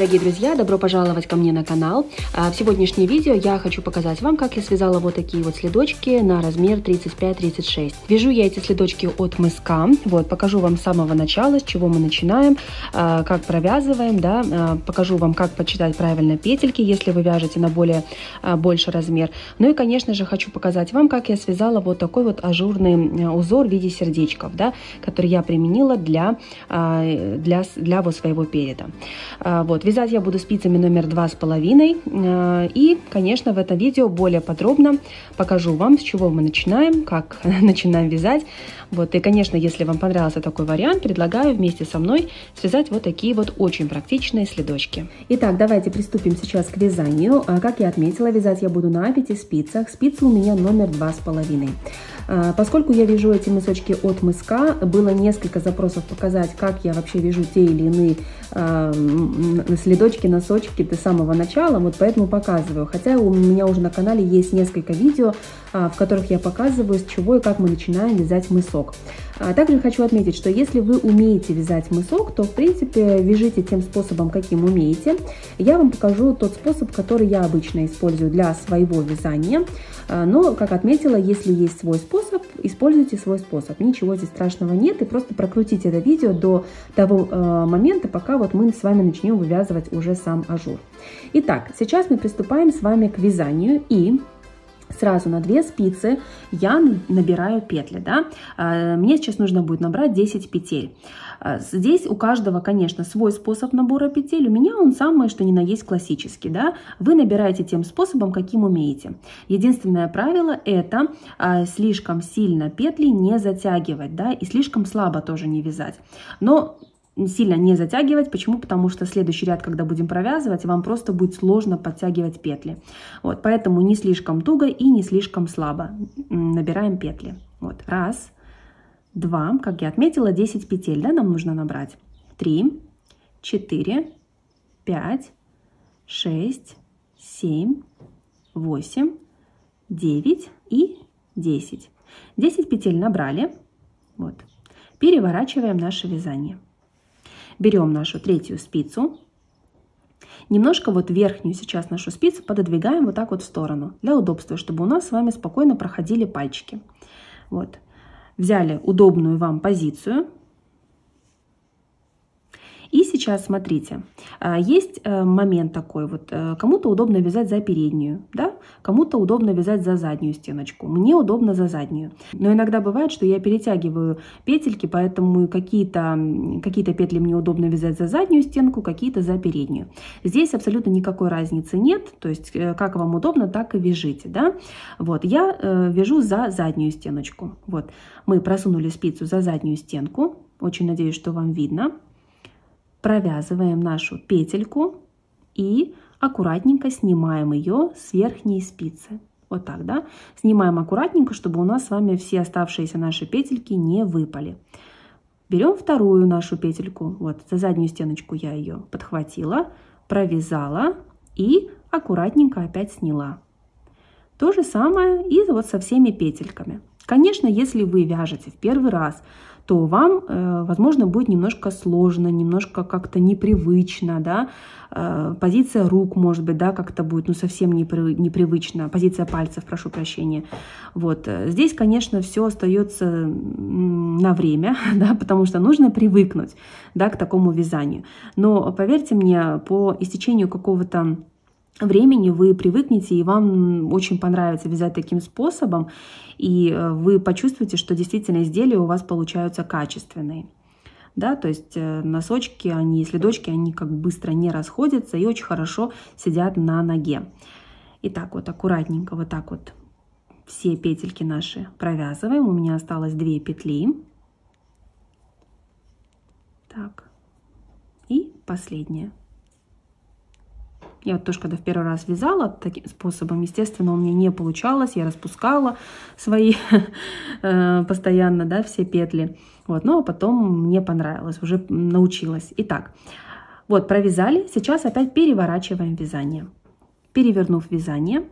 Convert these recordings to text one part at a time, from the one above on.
Дорогие друзья, добро пожаловать ко мне на канал. А, в сегодняшнем видео я хочу показать вам, как я связала вот такие вот следочки на размер 35-36. Вяжу я эти следочки от мыска. Вот, покажу вам с самого начала, с чего мы начинаем, а, как провязываем, да, а, покажу вам, как почитать правильно петельки, если вы вяжете на более больше размер. Ну и, конечно же, хочу показать вам, как я связала вот такой вот ажурный э, узор в виде сердечков, да, который я применила для, для, для вот своего переда. Вот, Вязать я буду спицами номер два с половиной, э, И, конечно, в этом видео более подробно покажу вам, с чего мы начинаем, как начинаем вязать. Вот. И, конечно, если вам понравился такой вариант, предлагаю вместе со мной связать вот такие вот очень практичные следочки. Итак, давайте приступим сейчас к вязанию. А, как я отметила, вязать я буду на пяти спицах. Спицы у меня номер два с половиной. А, поскольку я вяжу эти мысочки от мыска, было несколько запросов показать, как я вообще вяжу те или иные а, следочки, носочки до самого начала, вот поэтому показываю. Хотя у меня уже на канале есть несколько видео а, в которых я показываю, с чего и как мы начинаем вязать мысок. А, также хочу отметить, что если вы умеете вязать мысок, то в принципе вяжите тем способом, каким умеете. Я вам покажу тот способ, который я обычно использую для своего вязания. А, но, как отметила, если есть свой способ, используйте свой способ. Ничего здесь страшного нет, и просто прокрутите это видео до того момента, пока вот мы с вами начнем вывязывать уже сам ажур. Итак, сейчас мы приступаем с вами к вязанию и сразу на две спицы я набираю петли, да, а, мне сейчас нужно будет набрать 10 петель. А, здесь у каждого, конечно, свой способ набора петель, у меня он самый, что ни на есть классический, да, вы набираете тем способом, каким умеете. Единственное правило это а, слишком сильно петли не затягивать, да, и слишком слабо тоже не вязать. Но сильно не затягивать. Почему? Потому что следующий ряд, когда будем провязывать, вам просто будет сложно подтягивать петли. Вот, поэтому не слишком туго и не слишком слабо набираем петли. Вот, раз, два, как я отметила, 10 петель, да, нам нужно набрать. Три, четыре, пять, шесть, семь, восемь, девять и десять. Десять петель набрали. Вот. Переворачиваем наше вязание берем нашу третью спицу, немножко вот верхнюю сейчас нашу спицу пододвигаем вот так вот в сторону, для удобства, чтобы у нас с вами спокойно проходили пальчики. Вот. Взяли удобную вам позицию, и сейчас смотрите, а, есть э, момент такой, вот э, кому-то удобно вязать за переднюю, да, кому-то удобно вязать за заднюю стеночку, мне удобно за заднюю. Но иногда бывает, что я перетягиваю петельки, поэтому какие-то какие петли мне удобно вязать за заднюю стенку, какие-то за переднюю. Здесь абсолютно никакой разницы нет, то есть э, как вам удобно, так и вяжите, да. Вот, я вяжу за заднюю стеночку, вот. Мы просунули спицу за заднюю стенку, очень надеюсь, что вам видно провязываем нашу петельку и аккуратненько снимаем ее с верхней спицы. Вот так, да? Снимаем аккуратненько, чтобы у нас с вами все оставшиеся наши петельки не выпали. Берем вторую нашу петельку, вот за заднюю стеночку я ее подхватила, провязала и аккуратненько опять сняла. То же самое и вот со всеми петельками. Конечно, если вы вяжете в первый раз, то вам, э, возможно, будет немножко сложно, немножко как-то непривычно, да, э, позиция рук, может быть, да, как-то будет, ну, совсем непривычно, позиция пальцев, прошу прощения. Вот, э, здесь, конечно, все остается на время, да, потому что нужно привыкнуть, да, к такому вязанию. Но, поверьте мне, по истечению какого-то времени вы привыкнете и вам очень понравится вязать таким способом, и э, вы почувствуете, что действительно изделия у вас получаются качественные. Да, то есть э, носочки, они, если дочки, они как быстро не расходятся и очень хорошо сидят на ноге. И так вот аккуратненько вот так вот все петельки наши провязываем. У меня осталось 2 петли. Так, и последняя. Я вот тоже, когда в первый раз вязала таким способом, естественно, у меня не получалось, я распускала свои э, постоянно, да, все петли. Вот, но потом мне понравилось, уже научилась. Итак, вот провязали, сейчас опять переворачиваем вязание. Перевернув вязание,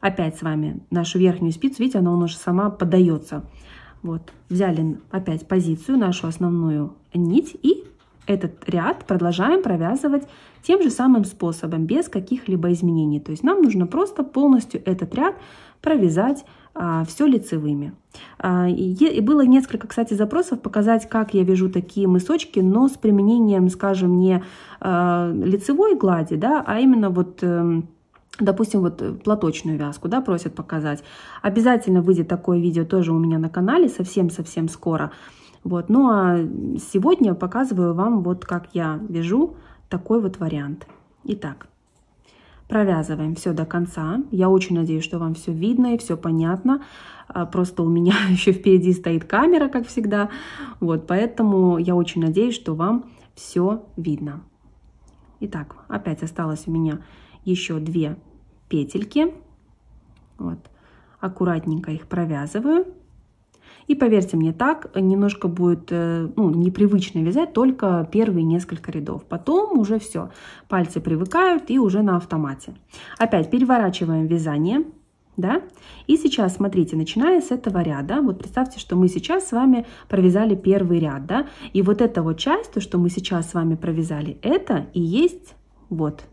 опять с вами нашу верхнюю спицу, видите, она уже сама поддается. Вот, взяли опять позицию, нашу основную нить и этот ряд продолжаем провязывать тем же самым способом, без каких-либо изменений. То есть нам нужно просто полностью этот ряд провязать а, все лицевыми. А, и, и было несколько, кстати, запросов показать, как я вяжу такие мысочки, но с применением, скажем, не а, лицевой глади, да, а именно вот... Эм, допустим, вот платочную вязку, да, просят показать. Обязательно выйдет такое видео тоже у меня на канале совсем-совсем скоро. Вот. Ну а сегодня показываю вам вот как я вяжу такой вот вариант. Итак, провязываем все до конца. Я очень надеюсь, что вам все видно и все понятно. А, просто у меня еще впереди стоит камера, как всегда. Вот, поэтому я очень надеюсь, что вам все видно. Итак, опять осталось у меня еще две петельки. Вот, аккуратненько их провязываю. И поверьте мне так, немножко будет э, ну, непривычно вязать только первые несколько рядов. Потом уже все, пальцы привыкают и уже на автомате. Опять переворачиваем вязание. Да? И сейчас, смотрите, начиная с этого ряда, вот представьте, что мы сейчас с вами провязали первый ряд, да, и вот эта вот часть, то, что мы сейчас с вами провязали, это и есть вот,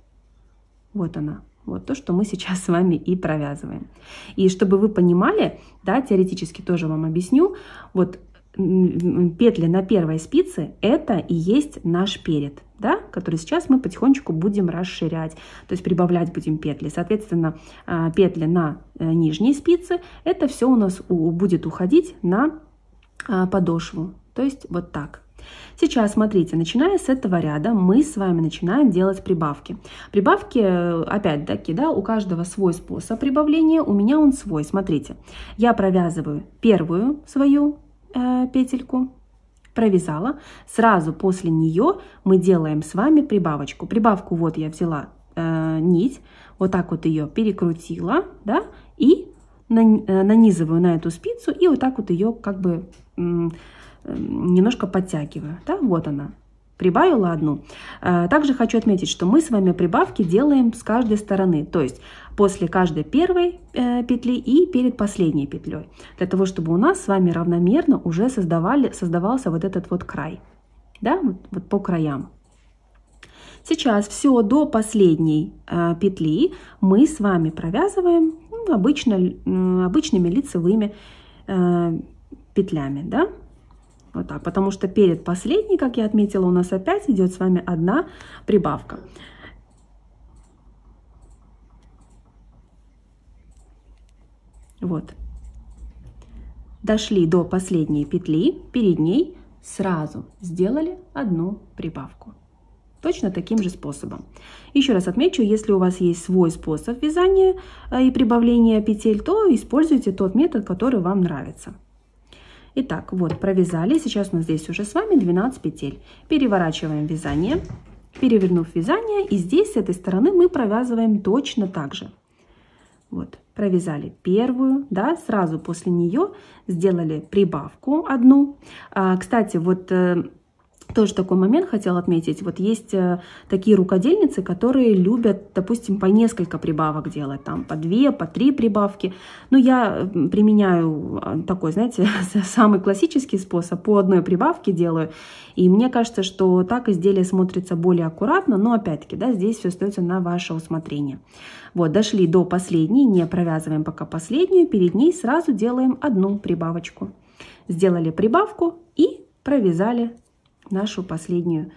вот она, вот то, что мы сейчас с вами и провязываем. И чтобы вы понимали, да, теоретически тоже вам объясню, вот петли на первой спице – это и есть наш перед, да, который сейчас мы потихонечку будем расширять, то есть прибавлять будем петли. Соответственно, а, петли на э, нижней спице – это все у нас будет уходить на а, подошву, то есть вот так – Сейчас, смотрите, начиная с этого ряда, мы с вами начинаем делать прибавки. Прибавки, э, опять-таки, да, у каждого свой способ прибавления, у меня он свой. Смотрите, я провязываю первую свою э, петельку, провязала, сразу после нее мы делаем с вами прибавочку. Прибавку вот я взяла э, нить, вот так вот ее перекрутила, да, и э, нанизываю на эту спицу и вот так вот ее как бы немножко подтягиваю. Да? Вот она. Прибавила одну. Э, также хочу отметить, что мы с вами прибавки делаем с каждой стороны, то есть после каждой первой э, петли и перед последней петлей, для того, чтобы у нас с вами равномерно уже создавали, создавался вот этот вот край, да, вот, вот по краям. Сейчас все до последней э, петли мы с вами провязываем ну, обычно, обычными лицевыми э, петлями, да, вот так, потому что перед последней, как я отметила, у нас опять идет с вами одна прибавка. Вот. Дошли до последней петли, перед ней сразу сделали одну прибавку. Точно таким же способом. Еще раз отмечу, если у вас есть свой способ вязания э, и прибавления петель, то используйте тот метод, который вам нравится. Итак, вот провязали. Сейчас у нас здесь уже с вами 12 петель. Переворачиваем вязание. Перевернув вязание, и здесь с этой стороны мы провязываем точно так же. Вот, провязали первую, да, сразу после нее сделали прибавку одну. А, кстати, вот э, тоже такой момент хотел отметить. Вот есть э, такие рукодельницы, которые любят, допустим, по несколько прибавок делать, там по две, по три прибавки. Но ну, я э, применяю э, такой, знаете, самый классический способ, по одной прибавке делаю. И мне кажется, что так изделие смотрится более аккуратно, но опять-таки, да, здесь все остается на ваше усмотрение. Вот, дошли до последней, не провязываем пока последнюю, перед ней сразу делаем одну прибавочку. Сделали прибавку и провязали нашу последнюю,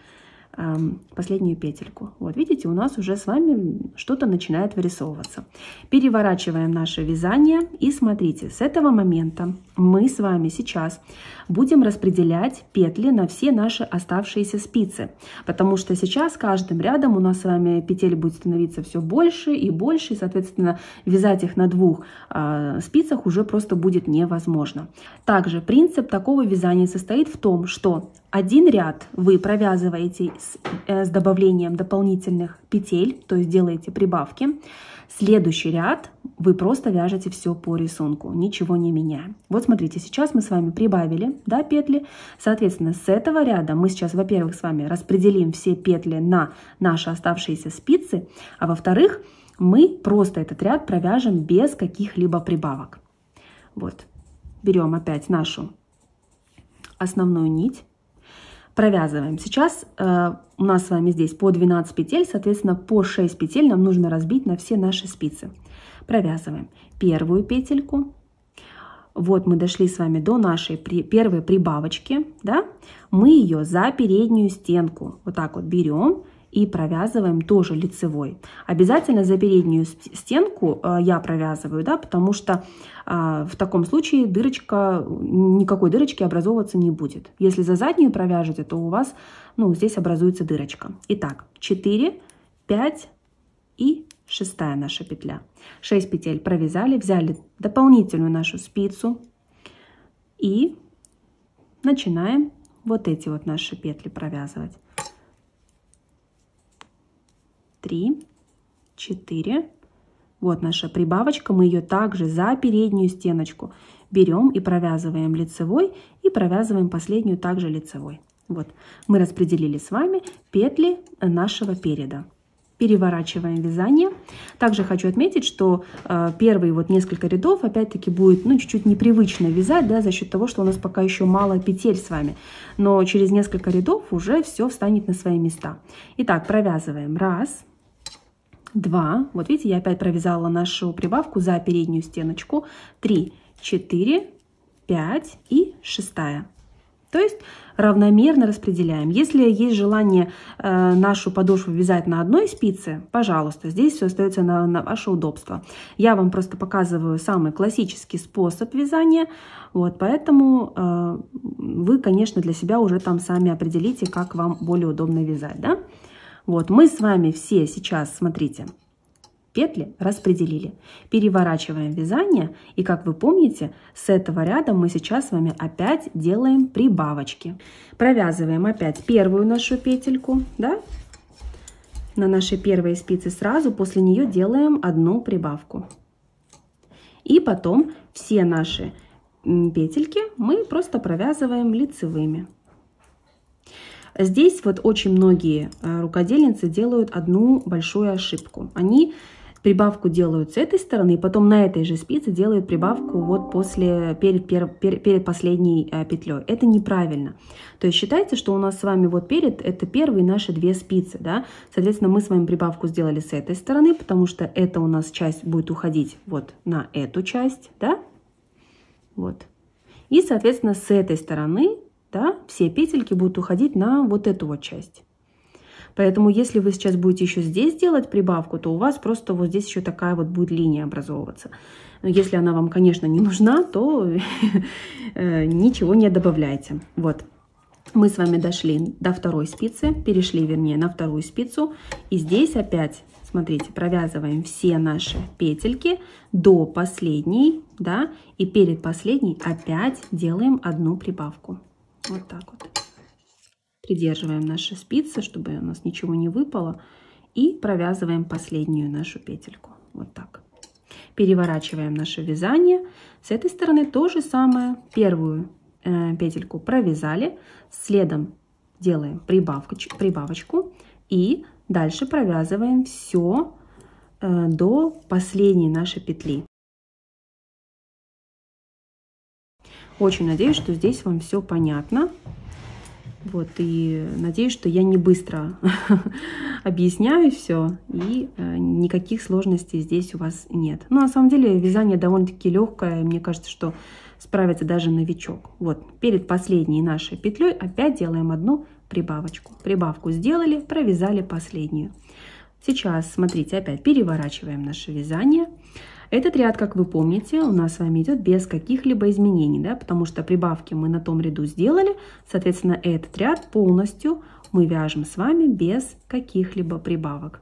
последнюю петельку. Вот видите, у нас уже с вами что-то начинает вырисовываться. Переворачиваем наше вязание и смотрите, с этого момента мы с вами сейчас будем распределять петли на все наши оставшиеся спицы, потому что сейчас каждым рядом у нас с вами петель будет становиться все больше и больше, и, соответственно, вязать их на двух э, спицах уже просто будет невозможно. Также принцип такого вязания состоит в том, что один ряд вы провязываете с, э, с добавлением дополнительных петель, то есть делаете прибавки, Следующий ряд вы просто вяжете все по рисунку, ничего не меняя. Вот смотрите, сейчас мы с вами прибавили да, петли. Соответственно, с этого ряда мы сейчас, во-первых, с вами распределим все петли на наши оставшиеся спицы, а во-вторых, мы просто этот ряд провяжем без каких-либо прибавок. Вот, берем опять нашу основную нить, провязываем. Сейчас э, у нас с вами здесь по 12 петель, соответственно, по 6 петель нам нужно разбить на все наши спицы. Провязываем первую петельку. Вот мы дошли с вами до нашей при, первой прибавочки, да? Мы ее за переднюю стенку вот так вот берем и провязываем тоже лицевой. Обязательно за переднюю стенку э, я провязываю, да, потому что э, в таком случае дырочка, никакой дырочки образовываться не будет. Если за заднюю провяжете, то у вас ну, здесь образуется дырочка. Итак, 4, 5 и шестая наша петля. 6 петель провязали, взяли дополнительную нашу спицу и начинаем вот эти вот наши петли провязывать три, четыре. Вот наша прибавочка, мы ее также за переднюю стеночку берем и провязываем лицевой, и провязываем последнюю также лицевой. Вот, мы распределили с вами петли нашего переда. Переворачиваем вязание. Также хочу отметить, что э, первые вот несколько рядов опять-таки будет ну чуть-чуть непривычно вязать, да, за счет того, что у нас пока еще мало петель с вами. Но через несколько рядов уже все встанет на свои места. Итак, провязываем. Раз, 2, вот видите, я опять провязала нашу прибавку за переднюю стеночку, 3, 4, 5 и 6. То есть равномерно распределяем. Если есть желание э, нашу подошву вязать на одной спице, пожалуйста, здесь все остается на, на ваше удобство. Я вам просто показываю самый классический способ вязания, вот, поэтому э, вы, конечно, для себя уже там сами определите, как вам более удобно вязать, да? Вот мы с вами все сейчас, смотрите, петли распределили. Переворачиваем вязание, и как вы помните, с этого ряда мы сейчас с вами опять делаем прибавочки. Провязываем опять первую нашу петельку, да, на нашей первой спице сразу, после нее делаем одну прибавку. И потом все наши петельки мы просто провязываем лицевыми. Здесь вот очень многие э, рукодельницы делают одну большую ошибку. Они прибавку делают с этой стороны, и потом на этой же спице делают прибавку вот после, перед, пер, пер, перед последней э, петлей. Это неправильно. То есть считайте, что у нас с вами вот перед, это первые наши две спицы, да. Соответственно, мы с вами прибавку сделали с этой стороны, потому что это у нас часть будет уходить вот на эту часть, да. Вот. И, соответственно, с этой стороны да, все петельки будут уходить на вот эту вот часть. Поэтому если вы сейчас будете еще здесь делать прибавку, то у вас просто вот здесь еще такая вот будет линия образовываться. Но если она вам, конечно, не нужна, то э, ничего не добавляйте. Вот. Мы с вами дошли до второй спицы, перешли, вернее, на вторую спицу. И здесь опять, смотрите, провязываем все наши петельки до последней, да, и перед последней опять делаем одну прибавку. Вот так вот. Придерживаем наши спицы, чтобы у нас ничего не выпало. И провязываем последнюю нашу петельку. Вот так. Переворачиваем наше вязание. С этой стороны то же самое. Первую э, петельку провязали. Следом делаем прибавочку, прибавочку и дальше провязываем все э, до последней нашей петли. Очень надеюсь, что здесь вам все понятно. Вот, и надеюсь, что я не быстро объясняю все, и э, никаких сложностей здесь у вас нет. Ну, на самом деле вязание довольно-таки легкое, мне кажется, что справится даже новичок. Вот, перед последней нашей петлей опять делаем одну прибавочку. Прибавку сделали, провязали последнюю. Сейчас, смотрите, опять переворачиваем наше вязание – этот ряд, как вы помните, у нас с вами идет без каких-либо изменений, да, потому что прибавки мы на том ряду сделали, соответственно, этот ряд полностью мы вяжем с вами без каких-либо прибавок.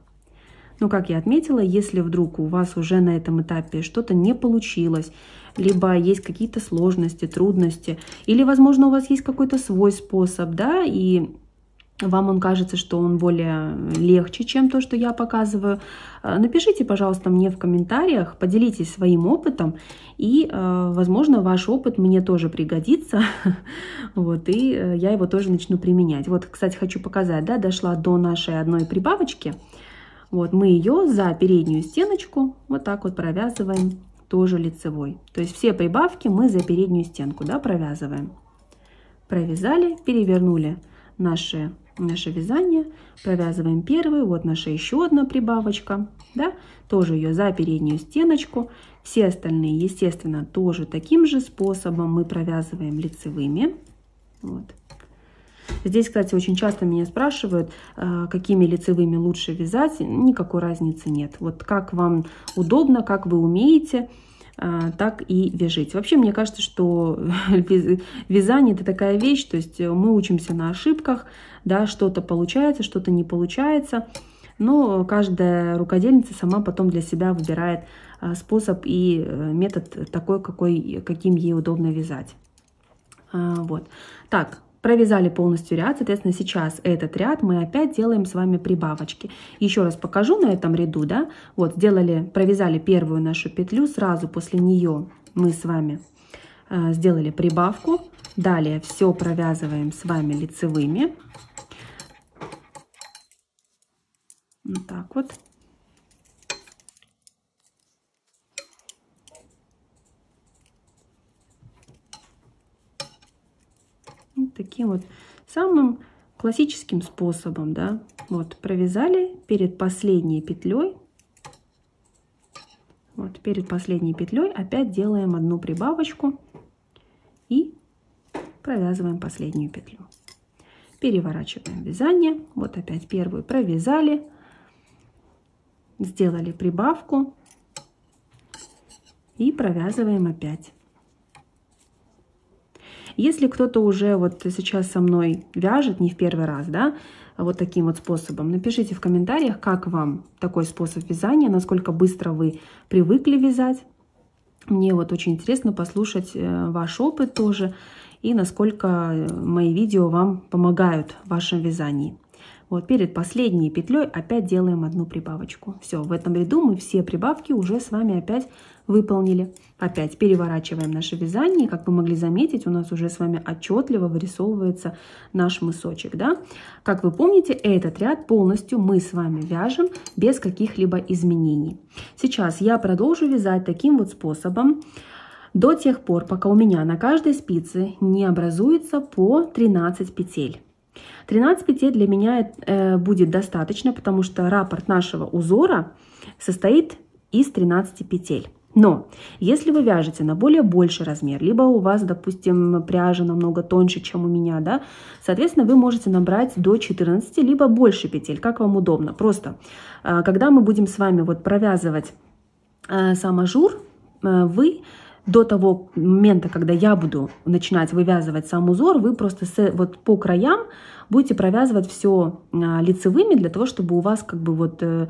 Но, как я отметила, если вдруг у вас уже на этом этапе что-то не получилось, либо есть какие-то сложности, трудности, или, возможно, у вас есть какой-то свой способ, да, и вам он кажется, что он более легче, чем то, что я показываю, э, напишите, пожалуйста, мне в комментариях, поделитесь своим опытом, и, э, возможно, ваш опыт мне тоже пригодится, вот, и э, я его тоже начну применять. Вот, кстати, хочу показать, да, дошла до нашей одной прибавочки, вот, мы ее за переднюю стеночку вот так вот провязываем тоже лицевой. То есть все прибавки мы за переднюю стенку, да, провязываем. Провязали, перевернули наши наше вязание. Провязываем первый, вот наша еще одна прибавочка, да, тоже ее за переднюю стеночку. Все остальные, естественно, тоже таким же способом мы провязываем лицевыми. Вот. Здесь, кстати, очень часто меня спрашивают, э, какими лицевыми лучше вязать. Никакой разницы нет. Вот как вам удобно, как вы умеете – а, так и вяжите. Вообще, мне кажется, что вязание – это такая вещь, то есть мы учимся на ошибках, да, что-то получается, что-то не получается, но каждая рукодельница сама потом для себя выбирает а, способ и э, метод такой, какой, каким ей удобно вязать. А, вот. Так, провязали полностью ряд, соответственно, сейчас этот ряд мы опять делаем с вами прибавочки. Еще раз покажу на этом ряду, да, вот сделали, провязали первую нашу петлю, сразу после нее мы с вами э, сделали прибавку, далее все провязываем с вами лицевыми. Вот так вот. таким вот самым классическим способом, да. Вот, провязали перед последней петлей. Вот, перед последней петлей опять делаем одну прибавочку и провязываем последнюю петлю. Переворачиваем вязание. Вот опять первую провязали, сделали прибавку и провязываем опять. Если кто-то уже вот сейчас со мной вяжет, не в первый раз, да, вот таким вот способом, напишите в комментариях, как вам такой способ вязания, насколько быстро вы привыкли вязать. Мне вот очень интересно послушать э, ваш опыт тоже и насколько э, мои видео вам помогают в вашем вязании. Вот перед последней петлей опять делаем одну прибавочку. Все, в этом ряду мы все прибавки уже с вами опять выполнили. Опять переворачиваем наше вязание. как вы могли заметить, у нас уже с вами отчетливо вырисовывается наш мысочек. Да? Как вы помните, этот ряд полностью мы с вами вяжем без каких-либо изменений. Сейчас я продолжу вязать таким вот способом до тех пор, пока у меня на каждой спице не образуется по 13 петель. 13 петель для меня э, будет достаточно, потому что раппорт нашего узора состоит из 13 петель. Но если вы вяжете на более больший размер, либо у вас, допустим, пряжа намного тоньше, чем у меня, да, соответственно, вы можете набрать до 14, либо больше петель, как вам удобно. Просто, э, когда мы будем с вами вот провязывать э, сам ажур, э, вы до того момента, когда я буду начинать вывязывать сам узор, вы просто с, вот по краям будете провязывать все а, лицевыми для того, чтобы у вас как бы вот э,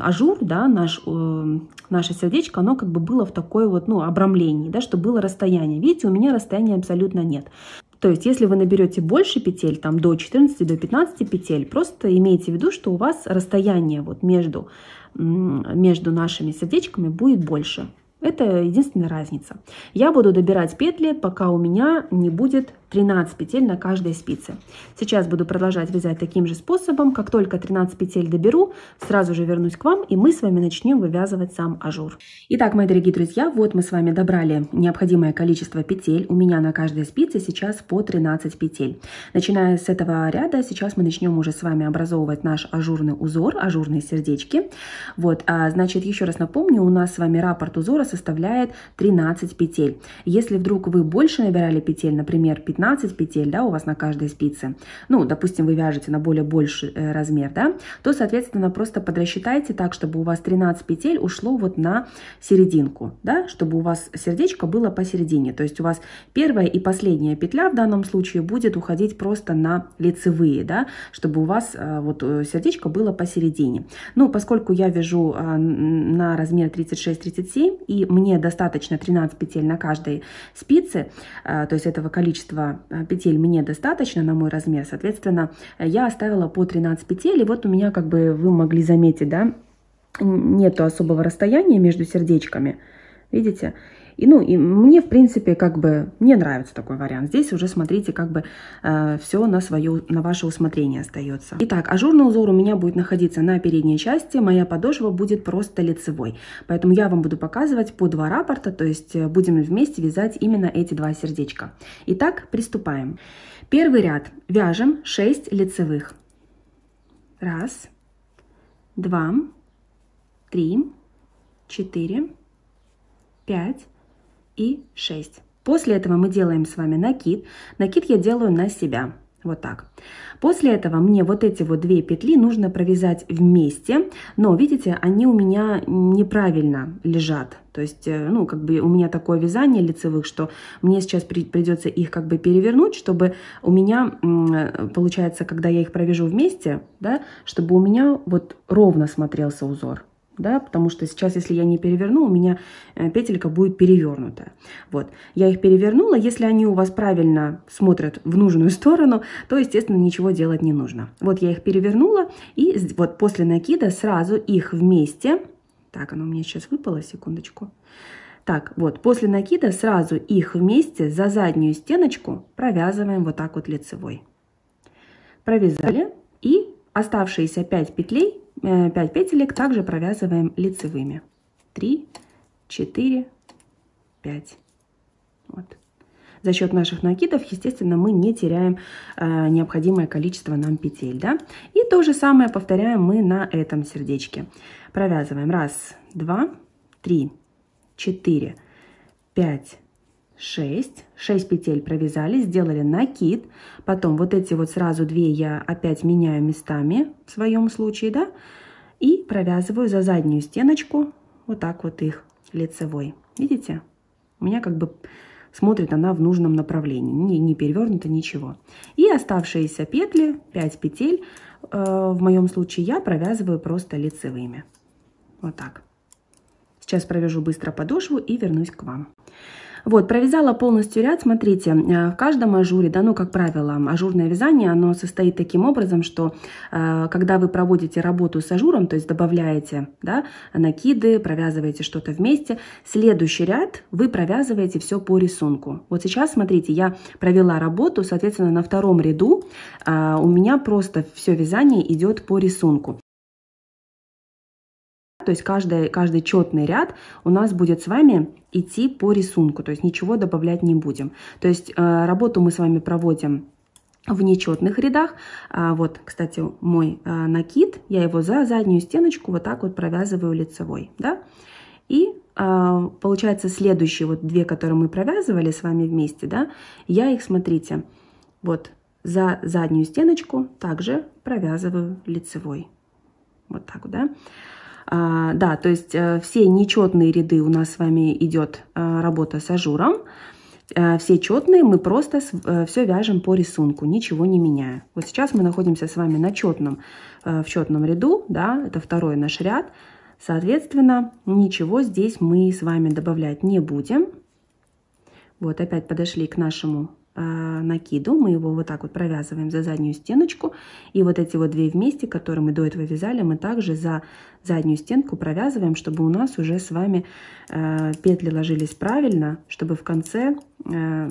ажур, да, наш, э, наше сердечко, оно как бы было в такой вот, ну, обрамлении, да, чтобы было расстояние. Видите, у меня расстояния абсолютно нет. То есть, если вы наберете больше петель, там до 14, до 15 петель, просто имейте в виду, что у вас расстояние вот между, между нашими сердечками будет больше. Это единственная разница. Я буду добирать петли, пока у меня не будет 13 петель на каждой спице. Сейчас буду продолжать вязать таким же способом. Как только 13 петель доберу, сразу же вернусь к вам, и мы с вами начнем вывязывать сам ажур. Итак, мои дорогие друзья, вот мы с вами добрали необходимое количество петель. У меня на каждой спице сейчас по 13 петель. Начиная с этого ряда, сейчас мы начнем уже с вами образовывать наш ажурный узор, ажурные сердечки. Вот, а, значит, еще раз напомню, у нас с вами раппорт узора составляет 13 петель. Если вдруг вы больше набирали петель, например, 15, 15 петель, да, у вас на каждой спице, ну, допустим, вы вяжете на более больший э, размер, да, то, соответственно, просто подрасчитайте так, чтобы у вас 13 петель ушло вот на серединку, да, чтобы у вас сердечко было посередине, то есть у вас первая и последняя петля в данном случае будет уходить просто на лицевые, да, чтобы у вас э, вот э, сердечко было посередине. Ну, поскольку я вяжу э, на размер 36-37, и мне достаточно 13 петель на каждой спице, э, то есть этого количества Э, петель мне достаточно на мой размер, соответственно, я оставила по 13 петель, и вот у меня, как бы вы могли заметить, да, нету особого расстояния между сердечками, видите, и, ну, и мне, в принципе, как бы, мне нравится такой вариант. Здесь уже, смотрите, как бы э, все на свое, на ваше усмотрение остается. Итак, ажурный узор у меня будет находиться на передней части, моя подошва будет просто лицевой. Поэтому я вам буду показывать по два рапорта, то есть э, будем вместе вязать именно эти два сердечка. Итак, приступаем. Первый ряд. Вяжем 6 лицевых. Раз, два, три, четыре, пять, и 6. После этого мы делаем с вами накид. Накид я делаю на себя. Вот так. После этого мне вот эти вот две петли нужно провязать вместе, но, видите, они у меня неправильно лежат. То есть, э, ну, как бы у меня такое вязание лицевых, что мне сейчас при, придется их как бы перевернуть, чтобы у меня, э, получается, когда я их провяжу вместе, да, чтобы у меня вот ровно смотрелся узор да, потому что сейчас, если я не переверну, у меня э, петелька будет перевернутая. Вот, я их перевернула, если они у вас правильно смотрят в нужную сторону, то, естественно, ничего делать не нужно. Вот я их перевернула, и вот после накида сразу их вместе, так, оно у меня сейчас выпало, секундочку, так, вот, после накида сразу их вместе за заднюю стеночку провязываем вот так вот лицевой. Провязали, и оставшиеся 5 петлей 5 э, петелек также провязываем лицевыми. 3, 4, 5. Вот. За счет наших накидов, естественно, мы не теряем э, необходимое количество нам петель. Да? И то же самое повторяем мы на этом сердечке. Провязываем 1, 2, 3, 4, 5, 6, 6 петель провязали, сделали накид, потом вот эти вот сразу две я опять меняю местами в своем случае, да, и провязываю за заднюю стеночку вот так вот их лицевой. Видите? У меня как бы смотрит она в нужном направлении, не, не перевернуто ничего. И оставшиеся петли, 5 петель, э, в моем случае я провязываю просто лицевыми. Вот так. Сейчас провяжу быстро подошву и вернусь к вам. Вот, провязала полностью ряд, смотрите, э, в каждом ажуре, да, ну, как правило, ажурное вязание, оно состоит таким образом, что э, когда вы проводите работу с ажуром, то есть добавляете, да, накиды, провязываете что-то вместе, следующий ряд вы провязываете все по рисунку. Вот сейчас, смотрите, я провела работу, соответственно, на втором ряду э, у меня просто все вязание идет по рисунку то есть каждый, каждый четный ряд у нас будет с вами идти по рисунку, то есть ничего добавлять не будем. То есть э, работу мы с вами проводим в нечетных рядах. А, вот, кстати, мой э, накид, я его за заднюю стеночку вот так вот провязываю лицевой, да. И э, получается следующие вот две, которые мы провязывали с вами вместе, да, я их, смотрите, вот за заднюю стеночку также провязываю лицевой. Вот так, да. А, да, то есть э, все нечетные ряды у нас с вами идет э, работа с ажуром. Э, все четные мы просто все вяжем по рисунку, ничего не меняя. Вот сейчас мы находимся с вами на четном, в четном ряду, да, это второй наш ряд. Соответственно, ничего здесь мы с вами добавлять не будем. Вот опять подошли к нашему Э, накиду. Мы его вот так вот провязываем за заднюю стеночку. И вот эти вот две вместе, которые мы до этого вязали, мы также за заднюю стенку провязываем, чтобы у нас уже с вами э, петли ложились правильно, чтобы в конце э,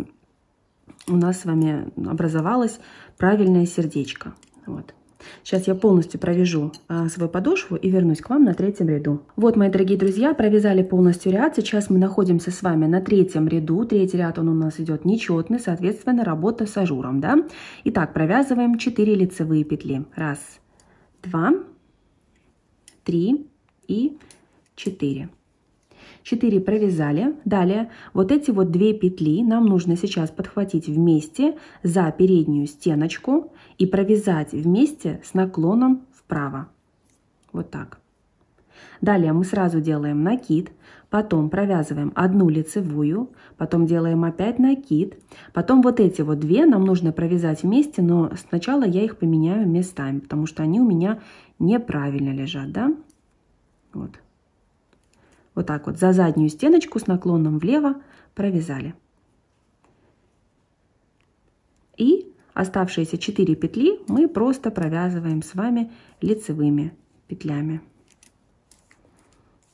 у нас с вами образовалось правильное сердечко. Вот. Сейчас я полностью провяжу а, свою подошву и вернусь к вам на третьем ряду. Вот, мои дорогие друзья, провязали полностью ряд. Сейчас мы находимся с вами на третьем ряду. Третий ряд он у нас идет нечетный, соответственно, работа с ажуром. Да? Итак, провязываем 4 лицевые петли. Раз, два, три и четыре. 4 провязали. Далее вот эти вот две петли нам нужно сейчас подхватить вместе за переднюю стеночку и провязать вместе с наклоном вправо. Вот так. Далее мы сразу делаем накид, потом провязываем одну лицевую, потом делаем опять накид, потом вот эти вот две нам нужно провязать вместе, но сначала я их поменяю местами, потому что они у меня неправильно лежат, да? Вот вот так вот за заднюю стеночку с наклоном влево провязали. И оставшиеся 4 петли мы просто провязываем с вами лицевыми петлями.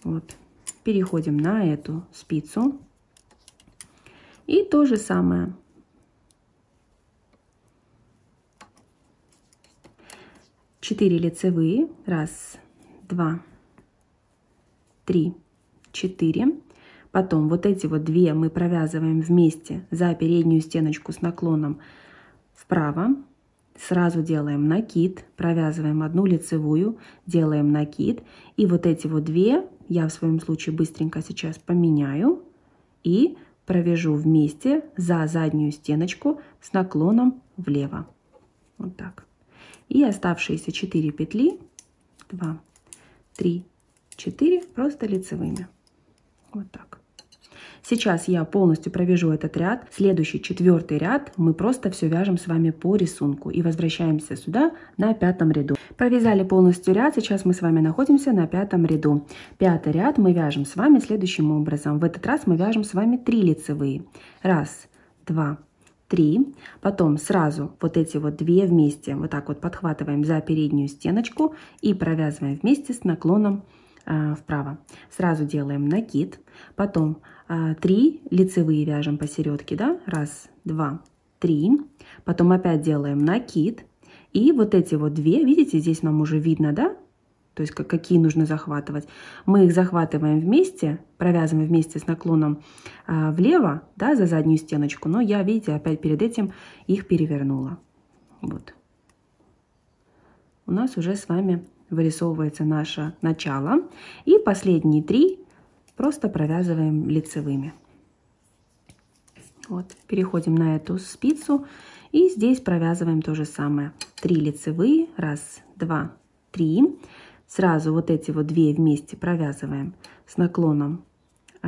Вот. Переходим на эту спицу. И то же самое. Четыре лицевые. Раз, два, три, 4. Потом вот эти вот две мы провязываем вместе за переднюю стеночку с наклоном вправо. Сразу делаем накид, провязываем одну лицевую, делаем накид. И вот эти вот две я в своем случае быстренько сейчас поменяю и провяжу вместе за заднюю стеночку с наклоном влево. Вот так. И оставшиеся 4 петли, 2, 3, 4 просто лицевыми. Вот так. Сейчас я полностью провяжу этот ряд. Следующий, четвертый ряд мы просто все вяжем с вами по рисунку. И возвращаемся сюда на пятом ряду. Провязали полностью ряд, сейчас мы с вами находимся на пятом ряду. Пятый ряд мы вяжем с вами следующим образом. В этот раз мы вяжем с вами три лицевые. Раз, два, три. потом сразу вот эти вот две вместе, вот так вот подхватываем за переднюю стеночку и провязываем вместе с наклоном вверх а, вправо. Сразу делаем накид, потом 3 а, лицевые вяжем посередке, да, раз, два, три, потом опять делаем накид, и вот эти вот две, видите, здесь нам уже видно, да, то есть какие нужно захватывать. Мы их захватываем вместе, провязываем вместе с наклоном а, влево, да, за заднюю стеночку, но я, видите, опять перед этим их перевернула. Вот. У нас уже с вами вырисовывается наше начало. И последние три просто провязываем лицевыми. Вот, переходим на эту спицу и здесь провязываем то же самое. Три лицевые, раз, два, три. Сразу вот эти вот две вместе провязываем с наклоном э,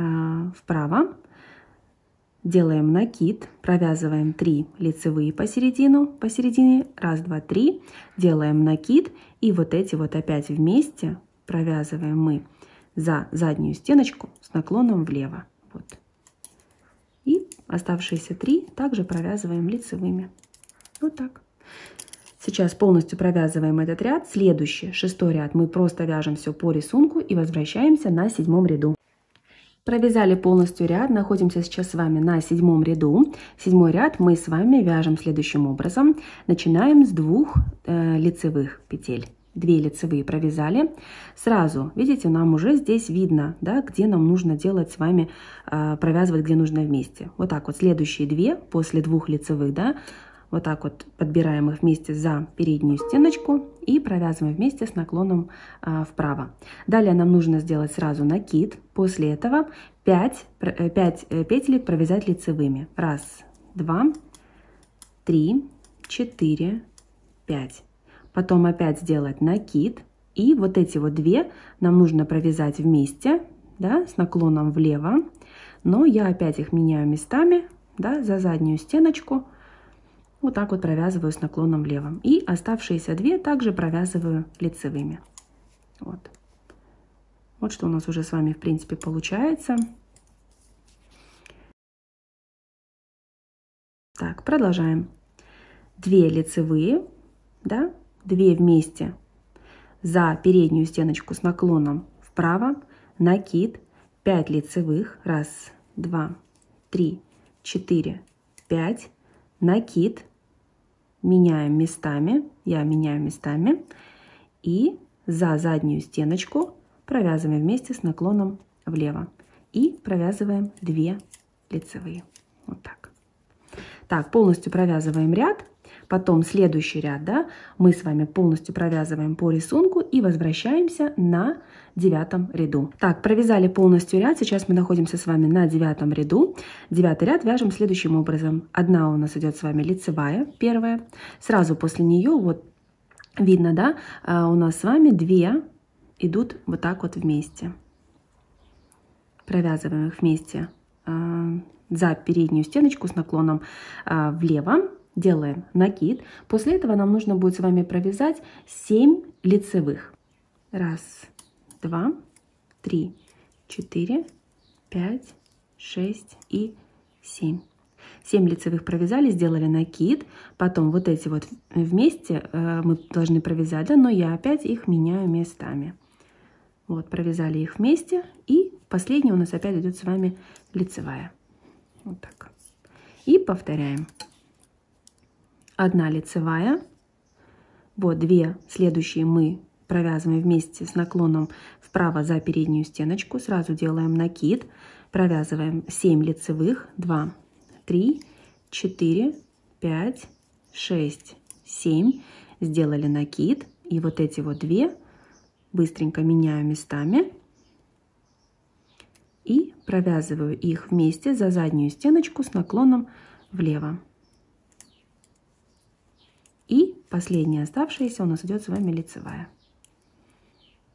вправо. Делаем накид, провязываем 3 лицевые посередину, посередине, раз, два, три. Делаем накид и вот эти вот опять вместе провязываем мы за заднюю стеночку с наклоном влево. Вот. И оставшиеся 3 также провязываем лицевыми. Вот так. Сейчас полностью провязываем этот ряд. Следующий, шестой ряд, мы просто вяжем все по рисунку и возвращаемся на седьмом ряду. Провязали полностью ряд, находимся сейчас с вами на седьмом ряду. Седьмой ряд мы с вами вяжем следующим образом. Начинаем с двух э, лицевых петель. Две лицевые провязали. Сразу, видите, нам уже здесь видно, да, где нам нужно делать с вами, э, провязывать, где нужно вместе. Вот так вот, следующие две, после двух лицевых, да, вот так вот подбираем их вместе за переднюю стеночку и провязываем вместе с наклоном а, вправо. Далее нам нужно сделать сразу накид. После этого 5, 5 э, э, петелек провязать лицевыми. Раз, два, три, четыре, пять. Потом опять сделать накид. И вот эти вот две нам нужно провязать вместе, да, с наклоном влево. Но я опять их меняю местами, да, за заднюю стеночку вот так вот провязываю с наклоном левым. И оставшиеся две также провязываю лицевыми. Вот. Вот что у нас уже с вами, в принципе, получается. Так, продолжаем. Две лицевые, да, две вместе за переднюю стеночку с наклоном вправо, накид, 5 лицевых, раз, два, три, четыре, пять накид, меняем местами, я меняю местами, и за заднюю стеночку провязываем вместе с наклоном влево. И провязываем 2 лицевые. Вот так. Так, полностью провязываем ряд. Потом следующий ряд, да, мы с вами полностью провязываем по рисунку и возвращаемся на девятом ряду. Так, провязали полностью ряд, сейчас мы находимся с вами на девятом ряду. Девятый ряд вяжем следующим образом. Одна у нас идет с вами лицевая, первая. Сразу после нее, вот видно, да, а, у нас с вами две идут вот так вот вместе. Провязываем их вместе а, за переднюю стеночку с наклоном а, влево делаем накид. После этого нам нужно будет с вами провязать 7 лицевых. Раз, два, три, четыре, пять, шесть и семь. 7 лицевых провязали, сделали накид, потом вот эти вот вместе э, мы должны провязать, да, но я опять их меняю местами. Вот, провязали их вместе, и последний у нас опять идет с вами лицевая. Вот так. И повторяем. 1 лицевая, вот две следующие мы провязываем вместе с наклоном вправо за переднюю стеночку, сразу делаем накид, провязываем 7 лицевых, 2, 3, 4, 5, 6, 7, сделали накид, и вот эти вот две быстренько меняю местами и провязываю их вместе за заднюю стеночку с наклоном влево. И последняя оставшаяся у нас идет с вами лицевая.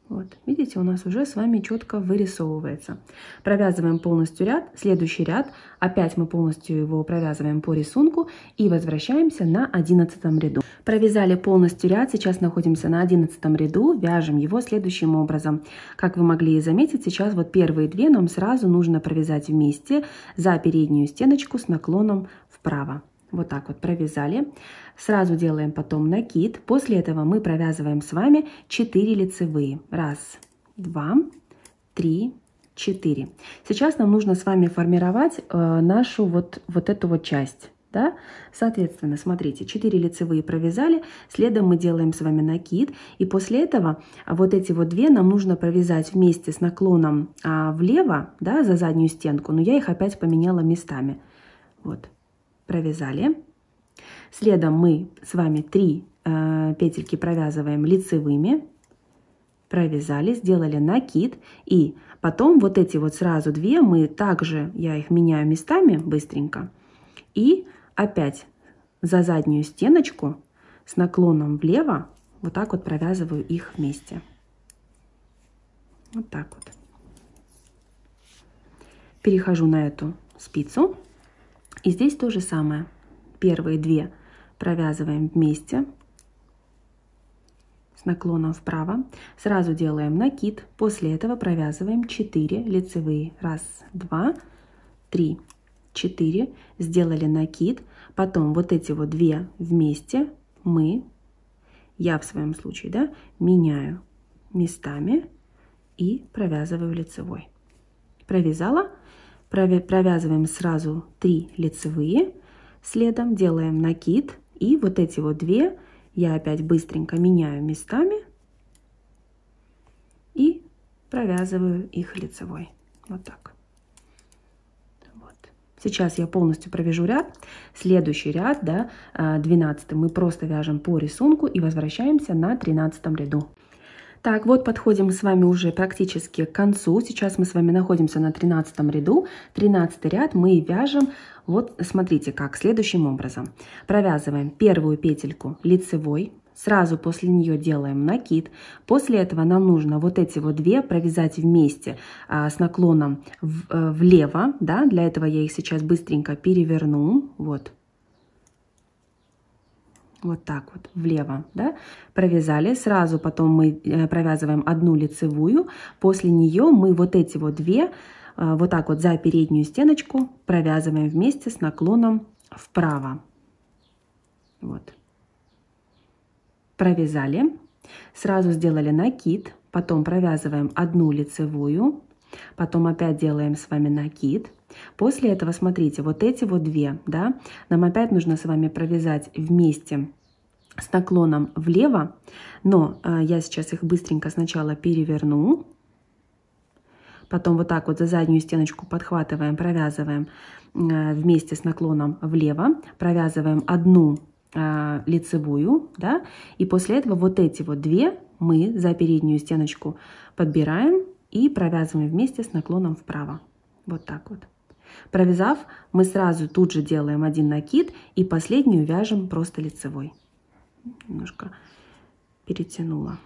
Вот, видите, у нас уже с вами четко вырисовывается. Провязываем полностью ряд, следующий ряд, опять мы полностью его провязываем по рисунку и возвращаемся на 11 ряду. Провязали полностью ряд, сейчас находимся на 11 ряду, вяжем его следующим образом. Как вы могли заметить, сейчас вот первые две нам сразу нужно провязать вместе за переднюю стеночку с наклоном вправо. Вот так вот провязали. Сразу делаем потом накид. После этого мы провязываем с вами 4 лицевые. Раз, два, три, 4. Сейчас нам нужно с вами формировать э, нашу вот, вот эту вот часть. Да? Соответственно, смотрите, 4 лицевые провязали, следом мы делаем с вами накид, и после этого вот эти вот две нам нужно провязать вместе с наклоном а, влево, да, за заднюю стенку, но я их опять поменяла местами. Вот, провязали. Следом мы с вами 3 э, петельки провязываем лицевыми, провязали, сделали накид. И потом вот эти вот сразу две мы также, я их меняю местами быстренько. И опять за заднюю стеночку с наклоном влево вот так вот провязываю их вместе. Вот так вот. Перехожу на эту спицу и здесь то же самое. Первые две провязываем вместе с наклоном вправо. Сразу делаем накид. После этого провязываем 4 лицевые. Раз, два, три, четыре. Сделали накид. Потом вот эти вот две вместе мы, я в своем случае, да, меняю местами и провязываю лицевой. Провязала провязываем сразу 3 лицевые, следом делаем накид, и вот эти вот две я опять быстренько меняю местами и провязываю их лицевой. Вот так. Вот. Сейчас я полностью провяжу ряд. Следующий ряд, да, 12 а, мы просто вяжем по рисунку и возвращаемся на 13 ряду. Так, вот подходим с вами уже практически к концу. Сейчас мы с вами находимся на 13 ряду. 13 ряд мы вяжем, вот смотрите как, следующим образом. Провязываем первую петельку лицевой, сразу после нее делаем накид. После этого нам нужно вот эти вот две провязать вместе а, с наклоном в, а, влево, да, для этого я их сейчас быстренько переверну, вот, вот так вот влево, да, провязали, сразу потом мы э, провязываем одну лицевую, после нее мы вот эти вот две, э, вот так вот за переднюю стеночку провязываем вместе с наклоном вправо, вот, провязали, сразу сделали накид, потом провязываем одну лицевую, Потом опять делаем с вами накид. После этого, смотрите, вот эти вот две, да, нам опять нужно с вами провязать вместе с наклоном влево, но э, я сейчас их быстренько сначала переверну, потом вот так вот за заднюю стеночку подхватываем, провязываем э, вместе с наклоном влево, провязываем одну э, лицевую, да, и после этого вот эти вот две мы за переднюю стеночку подбираем и провязываем вместе с наклоном вправо. Вот так вот. Провязав, мы сразу тут же делаем один накид и последнюю вяжем просто лицевой. Немножко перетянула.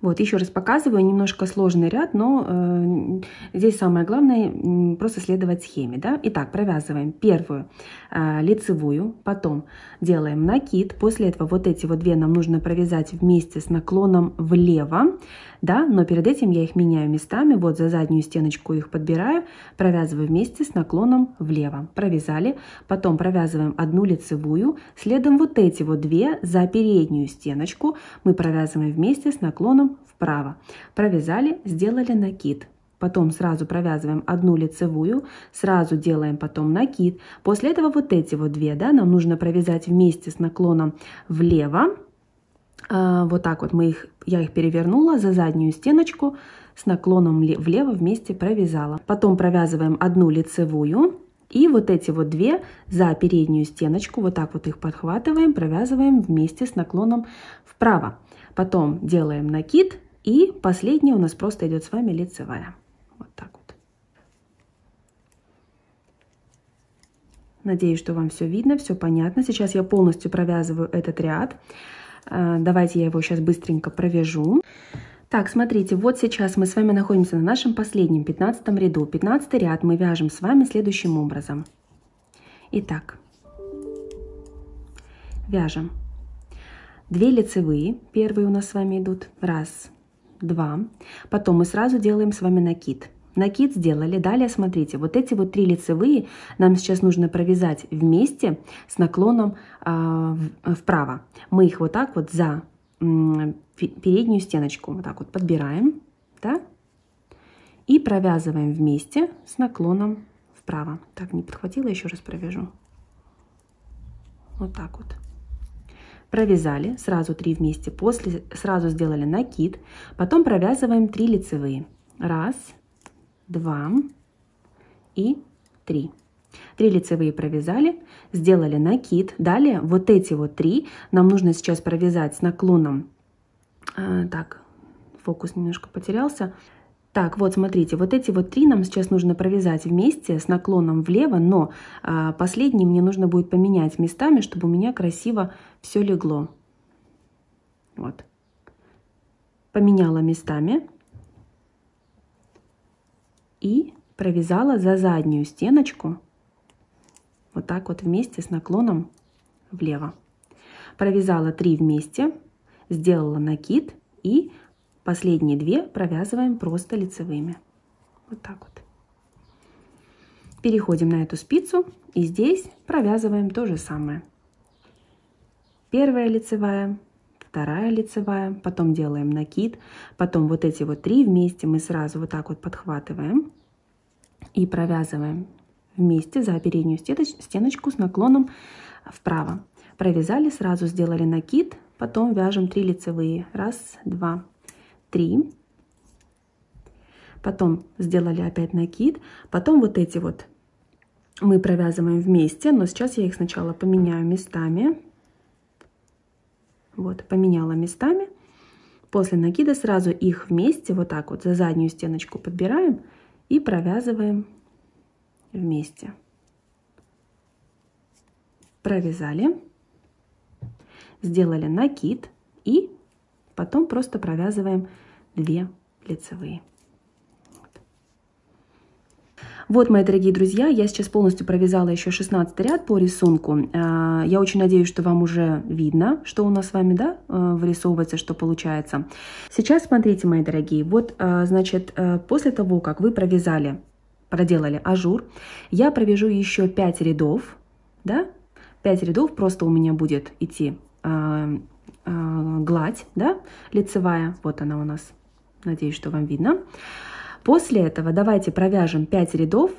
Вот, еще раз показываю, немножко сложный ряд, но э, здесь самое главное э, просто следовать схеме. Да? Итак, провязываем первую э, лицевую, потом делаем накид, после этого вот эти вот две нам нужно провязать вместе с наклоном влево, да? но перед этим я их меняю местами, вот за заднюю стеночку их подбираю, провязываю вместе с наклоном влево. Провязали, потом провязываем одну лицевую, следом вот эти вот две за переднюю стеночку мы провязываем вместе с наклоном вправо. Провязали, сделали накид. Потом сразу провязываем одну лицевую, сразу делаем потом накид. После этого вот эти вот две, да, нам нужно провязать вместе с наклоном влево. А, вот так вот мы их, я их перевернула за заднюю стеночку с наклоном влево вместе провязала. Потом провязываем одну лицевую, и вот эти вот две за переднюю стеночку, вот так вот их подхватываем, провязываем вместе с наклоном вправо. Потом делаем накид. И последняя у нас просто идет с вами лицевая. Вот так вот. Надеюсь, что вам все видно, все понятно. Сейчас я полностью провязываю этот ряд. Э, давайте я его сейчас быстренько провяжу. Так, смотрите, вот сейчас мы с вами находимся на нашем последнем пятнадцатом ряду. Пятнадцатый ряд мы вяжем с вами следующим образом. Итак, вяжем 2 лицевые, первые у нас с вами идут, раз, два. Потом мы сразу делаем с вами накид. Накид сделали, далее смотрите, вот эти вот три лицевые нам сейчас нужно провязать вместе с наклоном а, э, вправо. Мы их вот так вот за э, переднюю стеночку вот так вот подбираем, да, и провязываем вместе с наклоном вправо. Так, не подхватила, еще раз провяжу. Вот так вот провязали сразу 3 вместе, после сразу сделали накид, потом провязываем 3 лицевые. Раз, два и три. Три лицевые провязали, сделали накид. Далее вот эти вот три нам нужно сейчас провязать с наклоном. А, так, фокус немножко потерялся. Так, вот смотрите, вот эти вот три нам сейчас нужно провязать вместе с наклоном влево, но а, последний мне нужно будет поменять местами, чтобы у меня красиво все легло. Вот. Поменяла местами. И провязала за заднюю стеночку. Вот так вот вместе с наклоном влево. Провязала три вместе, сделала накид и Последние две провязываем просто лицевыми. Вот так вот. Переходим на эту спицу и здесь провязываем то же самое. Первая лицевая, вторая лицевая, потом делаем накид, потом вот эти вот три вместе мы сразу вот так вот подхватываем и провязываем вместе за переднюю стеночку с наклоном вправо. Провязали, сразу сделали накид, потом вяжем 3 лицевые. Раз, два, 3. Потом сделали опять накид. Потом вот эти вот мы провязываем вместе, но сейчас я их сначала поменяю местами. Вот, поменяла местами. После накида сразу их вместе вот так вот за заднюю стеночку подбираем и провязываем вместе. Провязали, сделали накид и Потом просто провязываем 2 лицевые. Вот, мои дорогие друзья, я сейчас полностью провязала еще 16 ряд по рисунку. А, я очень надеюсь, что вам уже видно, что у нас с вами, да, э, вырисовывается, что получается. Сейчас смотрите, мои дорогие, вот, э, значит, э, после того, как вы провязали, проделали ажур, я провяжу еще 5 рядов, да, 5 рядов, просто у меня будет идти а, гладь, да, лицевая. Вот она у нас. Надеюсь, что вам видно. После этого давайте провяжем 5 рядов,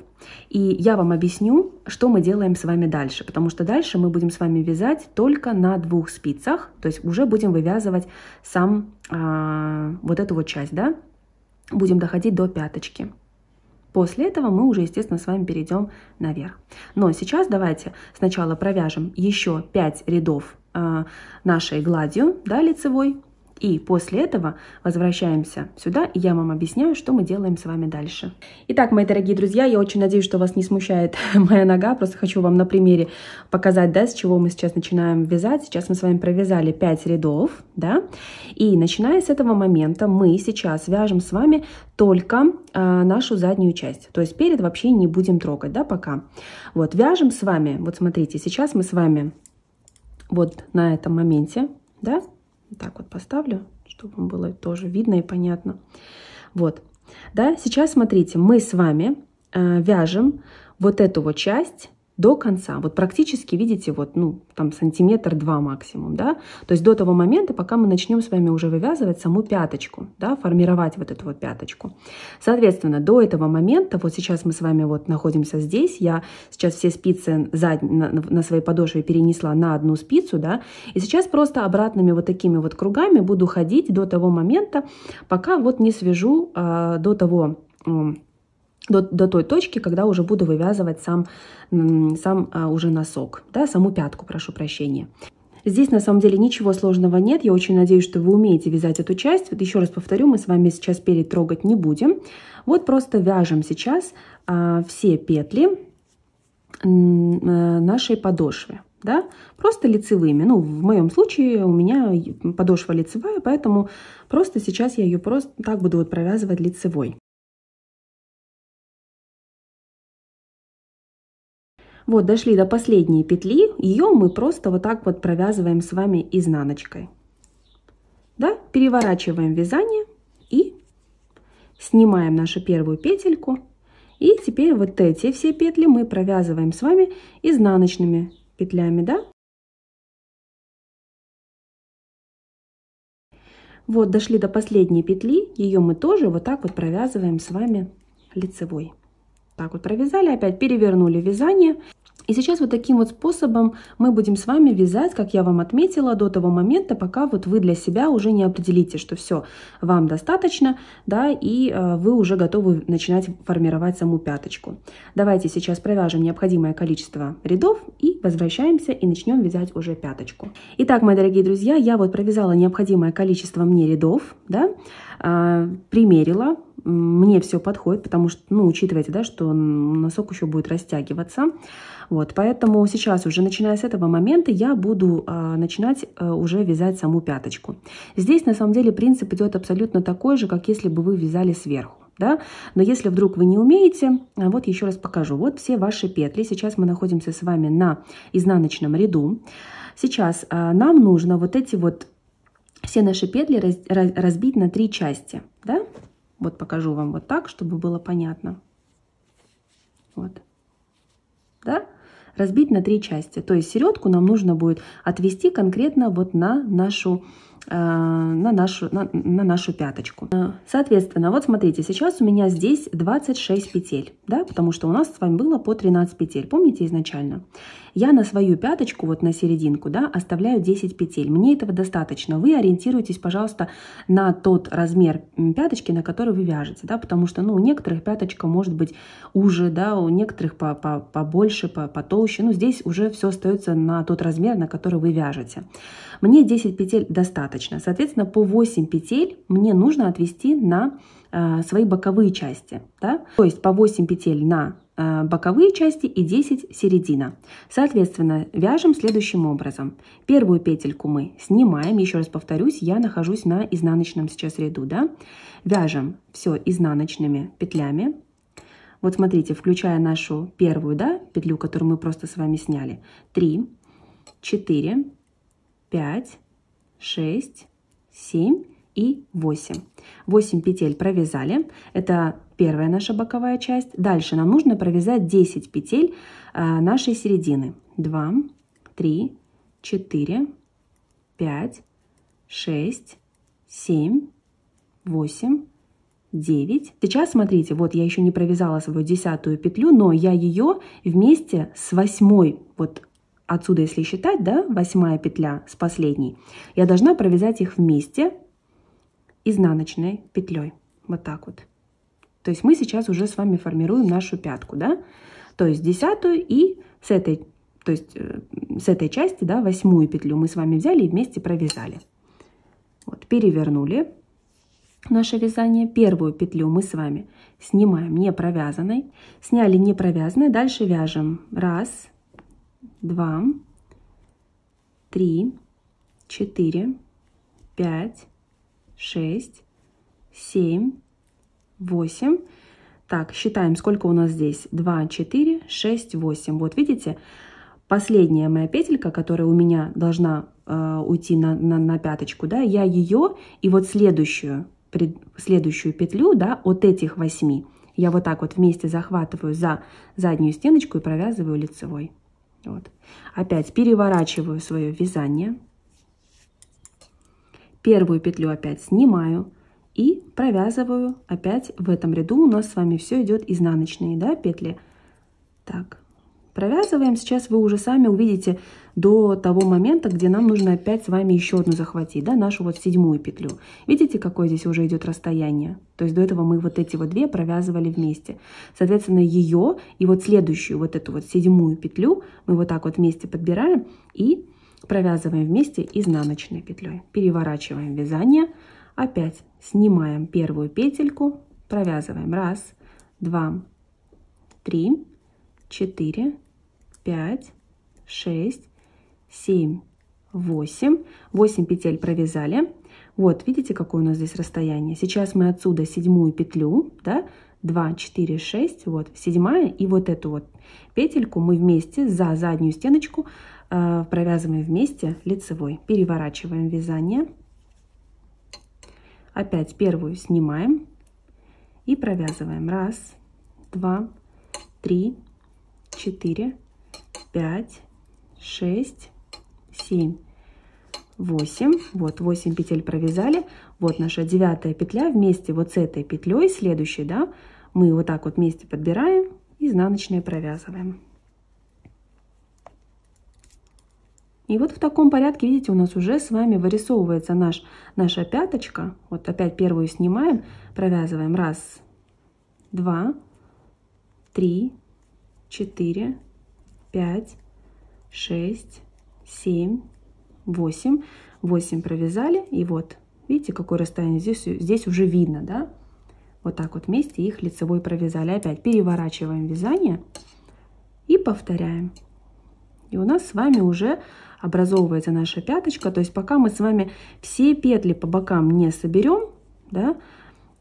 и я вам объясню, что мы делаем с вами дальше, потому что дальше мы будем с вами вязать только на двух спицах, то есть уже будем вывязывать сам а, вот эту вот часть, да, будем доходить до пяточки. После этого мы уже, естественно, с вами перейдем наверх. Но сейчас давайте сначала провяжем еще 5 рядов Э, нашей гладью, да, лицевой. И после этого возвращаемся сюда, и я вам объясняю, что мы делаем с вами дальше. Итак, мои дорогие друзья, я очень надеюсь, что вас не смущает моя нога. Просто хочу вам на примере показать, да, с чего мы сейчас начинаем вязать. Сейчас мы с вами провязали 5 рядов, да. И начиная с этого момента мы сейчас вяжем с вами только э, нашу заднюю часть. То есть перед вообще не будем трогать, да, пока. Вот, вяжем с вами, вот смотрите, сейчас мы с вами вот на этом моменте, да, так вот поставлю, чтобы вам было тоже видно и понятно. Вот, да, сейчас смотрите, мы с вами э, вяжем вот эту вот часть до конца, вот практически, видите, вот, ну, там сантиметр-два максимум, да, то есть до того момента, пока мы начнем с вами уже вывязывать саму пяточку, да, формировать вот эту вот пяточку. Соответственно, до этого момента, вот сейчас мы с вами вот находимся здесь, я сейчас все спицы зад... на, на своей подошве перенесла на одну спицу, да, и сейчас просто обратными вот такими вот кругами буду ходить до того момента, пока вот не свяжу э, до того, э, до, до той точки, когда уже буду вывязывать сам, сам а, уже носок, да, саму пятку, прошу прощения. Здесь на самом деле ничего сложного нет. Я очень надеюсь, что вы умеете вязать эту часть. Вот еще раз повторю, мы с вами сейчас перед трогать не будем. Вот просто вяжем сейчас а, все петли э, нашей подошвы. Да? Просто лицевыми. Ну, в моем случае у меня подошва лицевая, поэтому просто сейчас я ее просто так буду вот провязывать лицевой. Вот, дошли до последней петли. Ее мы просто вот так вот провязываем с вами изнаночкой. Да, переворачиваем вязание и снимаем нашу первую петельку. И теперь вот эти все петли мы провязываем с вами изнаночными петлями, да? Вот, дошли до последней петли, ее мы тоже вот так вот провязываем с вами лицевой так вот провязали, опять перевернули вязание. И сейчас вот таким вот способом мы будем с вами вязать, как я вам отметила, до того момента, пока вот вы для себя уже не определите, что все, вам достаточно, да, и э, вы уже готовы начинать формировать саму пяточку. Давайте сейчас провяжем необходимое количество рядов и возвращаемся и начнем вязать уже пяточку. Итак, мои дорогие друзья, я вот провязала необходимое количество мне рядов, да, а, примерила, мне все подходит, потому что, ну, учитывайте, да, что носок еще будет растягиваться. Вот, поэтому сейчас уже, начиная с этого момента, я буду э, начинать э, уже вязать саму пяточку. Здесь, на самом деле, принцип идет абсолютно такой же, как если бы вы вязали сверху. Да? Но если вдруг вы не умеете, а вот еще раз покажу. Вот все ваши петли. Сейчас мы находимся с вами на изнаночном ряду. Сейчас э, нам нужно вот эти вот все наши петли раз, раз, разбить на три части. Да? Вот покажу вам вот так, чтобы было понятно. Вот. Да? Разбить на три части. То есть середку нам нужно будет отвести конкретно вот на нашу э, на нашу, на, на нашу пяточку. Э, соответственно, вот смотрите, сейчас у меня здесь 26 петель, да, потому что у нас с вами было по 13 петель, помните изначально? Я на свою пяточку, вот на серединку, да, оставляю 10 петель. Мне этого достаточно. Вы ориентируйтесь, пожалуйста, на тот размер пяточки, на который вы вяжете, да, потому что, ну, у некоторых пяточка может быть уже, да, у некоторых по -по побольше, по потолще. Ну, здесь уже все остается на тот размер, на который вы вяжете. Мне 10 петель достаточно. Соответственно, по 8 петель мне нужно отвести на э, свои боковые части, да, то есть по 8 петель на Э, боковые части и 10 середина. Соответственно, вяжем следующим образом. Первую петельку мы снимаем, еще раз повторюсь, я нахожусь на изнаночном сейчас ряду, да? Вяжем все изнаночными петлями. Вот смотрите, включая нашу первую, да, петлю, которую мы просто с вами сняли. 3, 4, 5, 6, 7 и 8. 8 петель провязали. Это первая наша боковая часть. Дальше нам нужно провязать 10 петель а, нашей середины. 2, 3, 4, 5, 6, 7, 8, 9. Сейчас смотрите, вот я еще не провязала свою десятую петлю, но я ее вместе с восьмой, вот отсюда если считать, да, восьмая петля с последней, я должна провязать их вместе изнаночной петлей. Вот так вот. То есть мы сейчас уже с вами формируем нашу пятку, да? То есть десятую и с этой, то есть э, с этой части, да, восьмую петлю мы с вами взяли и вместе провязали. Вот, перевернули наше вязание. Первую петлю мы с вами снимаем не провязанной. Сняли не провязанной, дальше вяжем. Раз, два, три, четыре, пять, шесть, семь, 8. Так, считаем, сколько у нас здесь. 2, 4, 6, 8. Вот видите, последняя моя петелька, которая у меня должна э, уйти на, на, на пяточку, да, я ее и вот следующую, пред, следующую петлю, да, от этих 8, я вот так вот вместе захватываю за заднюю стеночку и провязываю лицевой. Вот. Опять переворачиваю свое вязание. Первую петлю опять снимаю и провязываю опять в этом ряду. У нас с вами все идет изнаночные да, петли. Так, провязываем. Сейчас вы уже сами увидите до того момента, где нам нужно опять с вами еще одну захватить, да, нашу вот седьмую петлю. Видите, какое здесь уже идет расстояние? То есть до этого мы вот эти вот две провязывали вместе. Соответственно, ее и вот следующую, вот эту вот седьмую петлю мы вот так вот вместе подбираем и провязываем вместе изнаночной петлей. Переворачиваем вязание, Опять снимаем первую петельку, провязываем. Раз, два, три, четыре, пять, шесть, семь, восемь. Восемь петель провязали. Вот, видите, какое у нас здесь расстояние? Сейчас мы отсюда седьмую петлю, да, 2, 4, 6, вот, седьмая, и вот эту вот петельку мы вместе за заднюю стеночку э, провязываем вместе лицевой. Переворачиваем вязание. Опять первую снимаем и провязываем. Раз, два, три, четыре, пять, шесть, семь, восемь. Вот, восемь петель провязали. Вот наша девятая петля вместе вот с этой петлей, следующей, да, мы вот так вот вместе подбираем, изнаночные провязываем. И вот в таком порядке, видите, у нас уже с вами вырисовывается наш, наша пяточка. Вот опять первую снимаем, провязываем. Раз, два, три, четыре, пять, шесть, семь, восемь. Восемь провязали, и вот, видите, какое расстояние здесь, здесь уже видно, да? Вот так вот вместе их лицевой провязали. Опять переворачиваем вязание и повторяем. И у нас с вами уже образовывается наша пяточка. То есть пока мы с вами все петли по бокам не соберем, да,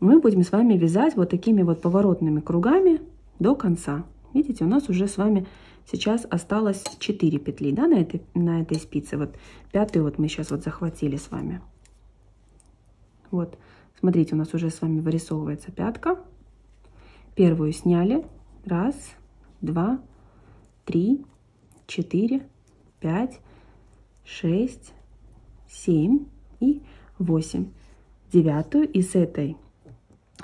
мы будем с вами вязать вот такими вот поворотными кругами до конца. Видите, у нас уже с вами сейчас осталось 4 петли да, на, этой, на этой спице. Вот пятую вот мы сейчас вот захватили с вами. Вот, смотрите, у нас уже с вами вырисовывается пятка. Первую сняли. Раз, два, три, 4, 5, 6, 7 и 8. Девятую и с этой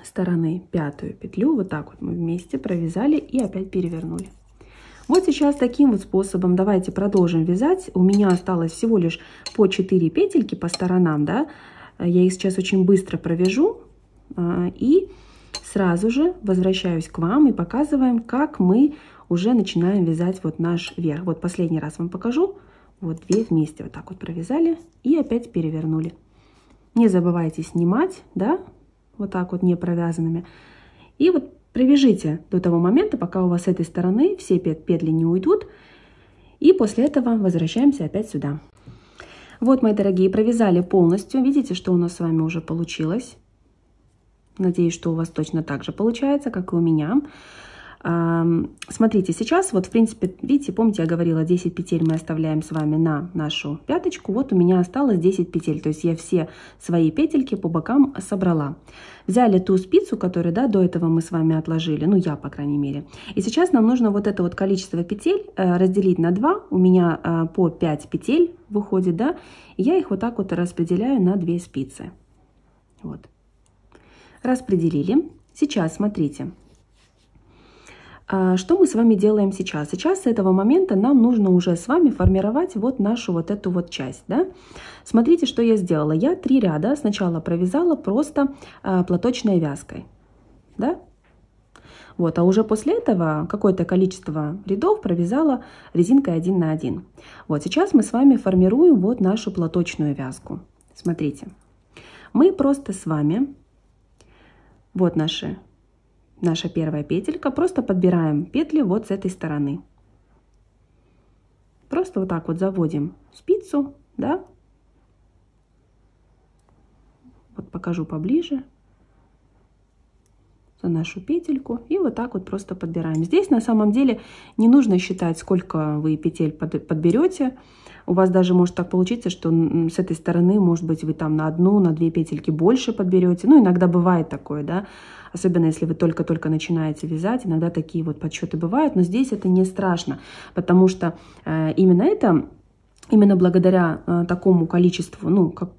стороны пятую петлю вот так вот мы вместе провязали и опять перевернули. Вот сейчас таким вот способом давайте продолжим вязать. У меня осталось всего лишь по 4 петельки по сторонам, да. Я их сейчас очень быстро провяжу а, и сразу же возвращаюсь к вам и показываем, как мы уже начинаем вязать вот наш верх. Вот последний раз вам покажу. Вот две вместе вот так вот провязали и опять перевернули. Не забывайте снимать, да, вот так вот не провязанными. И вот провяжите до того момента, пока у вас с этой стороны все петли не уйдут. И после этого возвращаемся опять сюда. Вот, мои дорогие, провязали полностью. Видите, что у нас с вами уже получилось. Надеюсь, что у вас точно так же получается, как и у меня. Смотрите, сейчас вот, в принципе, видите, помните, я говорила, 10 петель мы оставляем с вами на нашу пяточку. Вот у меня осталось 10 петель, то есть я все свои петельки по бокам собрала. Взяли ту спицу, которую, да, до этого мы с вами отложили, ну, я, по крайней мере. И сейчас нам нужно вот это вот количество петель э, разделить на 2. У меня э, по 5 петель выходит, да, и я их вот так вот распределяю на 2 спицы. Вот. Распределили. Сейчас, смотрите. Смотрите а, что мы с вами делаем сейчас? Сейчас с этого момента нам нужно уже с вами формировать вот нашу вот эту вот часть. Да? Смотрите, что я сделала. Я три ряда сначала провязала просто а, платочной вязкой. Да? Вот, а уже после этого какое-то количество рядов провязала резинкой 1 на 1. Вот сейчас мы с вами формируем вот нашу платочную вязку. Смотрите, мы просто с вами, вот наши наша первая петелька, просто подбираем петли вот с этой стороны. Просто вот так вот заводим спицу, да. Вот покажу поближе нашу петельку и вот так вот просто подбираем. Здесь на самом деле не нужно считать, сколько вы петель под подберете. У вас даже может так получиться, что с этой стороны, может быть, вы там на одну, на две петельки больше подберете. Ну, иногда бывает такое, да, особенно если вы только-только начинаете вязать, иногда такие вот подсчеты бывают, но здесь это не страшно, потому что э, именно это именно благодаря э, такому количеству, ну, как